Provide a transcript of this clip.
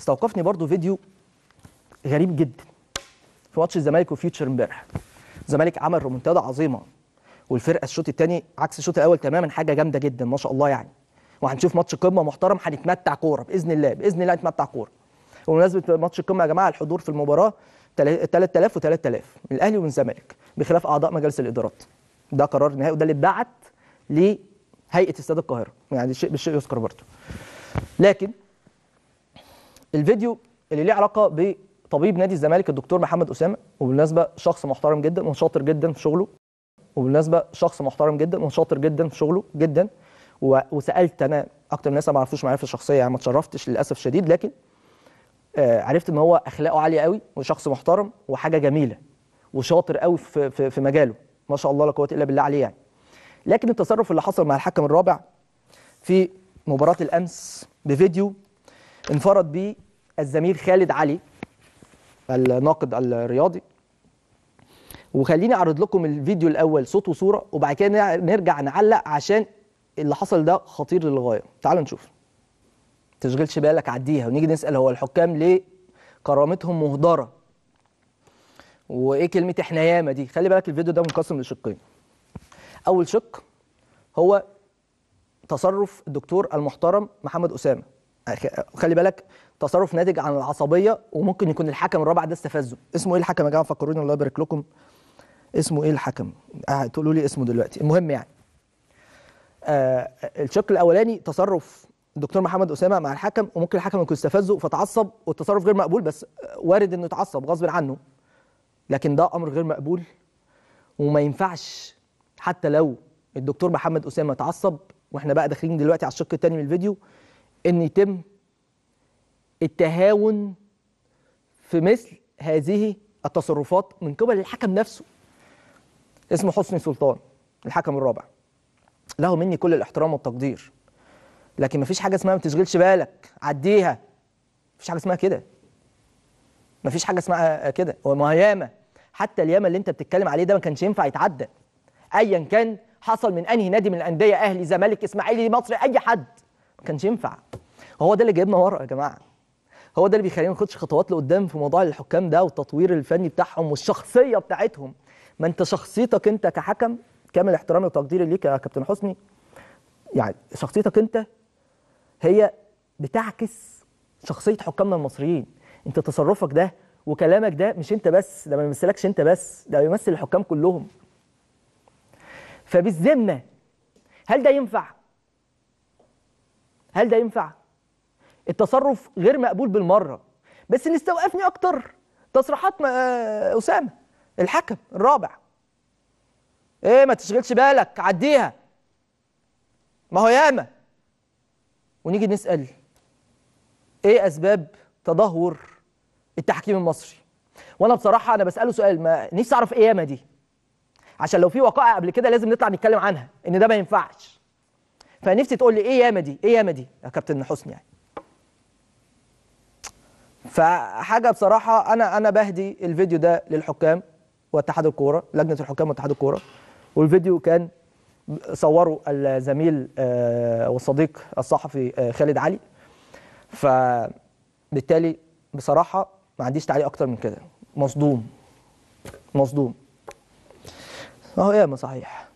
استوقفني برضو فيديو غريب جدا في ماتش الزمالك وفيوتشر امبارح الزمالك عمل رومنتادا عظيمه والفرقه الشوط الثاني عكس الشوط الاول تماما حاجه جامده جدا ما شاء الله يعني وهنشوف ماتش قمه محترم هنتمتع كوره باذن الله باذن الله هنتمتع كوره وبمناسبه ماتش القمه يا جماعه الحضور في المباراه 3000 و3000 من الاهلي ومن الزمالك بخلاف اعضاء مجلس الادارات ده قرار نهائي وده اللي اتبعت لهيئه استاد القاهره يعني شيء بالشيء يذكر برضه لكن الفيديو اللي ليه علاقه بطبيب نادي الزمالك الدكتور محمد اسامه وبالمناسبه شخص محترم جدا وشاطر جدا في شغله وبالمناسبه شخص محترم جدا وشاطر جدا في شغله جدا وسالت انا اكتر ناس انا ما اعرفوش معرفه شخصيه يعني ما اتشرفتش للاسف شديد لكن آه، عرفت ان هو اخلاقه عاليه قوي وشخص محترم وحاجه جميله وشاطر قوي في في, في مجاله ما شاء الله لا قوه الا بالله عليه يعني لكن التصرف اللي حصل مع الحكم الرابع في مباراه الامس بفيديو انفرد به الزميل خالد علي الناقد الرياضي وخليني اعرض لكم الفيديو الاول صوت وصوره وبعد كده نرجع نعلق عشان اللي حصل ده خطير للغايه تعالوا نشوف تشغلش بالك عديها ونيجي نسال هو الحكام ليه كرامتهم مهدره وايه كلمه احنا ياما دي خلي بالك الفيديو ده منقسم لشقين اول شق هو تصرف الدكتور المحترم محمد اسامه خلي بالك تصرف ناتج عن العصبيه وممكن يكون الحكم الرابع ده استفزه اسمه ايه الحكم يا جماعه فكروني الله يبارك لكم اسمه ايه الحكم آه تقولوا لي اسمه دلوقتي المهم يعني آه الشق الاولاني تصرف الدكتور محمد اسامه مع الحكم وممكن الحكم يكون استفزه فتعصب والتصرف غير مقبول بس وارد انه يتعصب غصب عنه لكن ده امر غير مقبول وما ينفعش حتى لو الدكتور محمد اسامه اتعصب واحنا بقى داخلين دلوقتي على الشق الثاني من الفيديو ان يتم التهاون في مثل هذه التصرفات من قبل الحكم نفسه اسمه حسني سلطان الحكم الرابع له مني كل الاحترام والتقدير لكن مفيش حاجه اسمها ما تشغلش بالك عديها مفيش حاجه اسمها كده مفيش حاجه اسمها كده وما ياما حتى الياما اللي انت بتتكلم عليه ده ما كانش ينفع يتعدى ايا كان حصل من انهي نادي من الانديه اهلي زمالك اسماعيلي مصري اي حد ما كانش ينفع هو ده اللي جايبنا ورا يا جماعه هو ده اللي بيخلينا ناخدش خطوات لقدام في موضوع الحكام ده والتطوير الفني بتاعهم والشخصيه بتاعتهم ما انت شخصيتك انت كحكم كامل احترامي وتقديري ليك يا كابتن حسني يعني شخصيتك انت هي بتعكس شخصيه حكامنا المصريين انت تصرفك ده وكلامك ده مش انت بس ده ما بيمثلكش انت بس ده بيمثل الحكام كلهم فبالذمه هل ده ينفع هل ده ينفع؟ التصرف غير مقبول بالمره بس اللي استوقفني اكتر تصريحات اسامه الحكم الرابع ايه ما تشغلش بالك عديها ما هو ياما ونيجي نسال ايه اسباب تدهور التحكيم المصري وانا بصراحه انا بساله سؤال ما نفسي اعرف ايه ياما دي عشان لو في وقائع قبل كده لازم نطلع نتكلم عنها ان ده ما ينفعش فنفسي تقول لي ايه ياما دي ايه ياما دي يا كابتن حسني يعني فحاجه بصراحه انا انا بهدي الفيديو ده للحكام واتحاد الكوره لجنه الحكام واتحاد الكوره والفيديو كان صوره الزميل آه، والصديق الصحفي آه، خالد علي فبالتالي بصراحه ما عنديش تعليق اكتر من كده مصدوم مصدوم اهو ياما صحيح